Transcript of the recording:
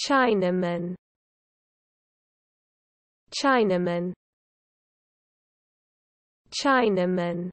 Chinaman Chinaman Chinaman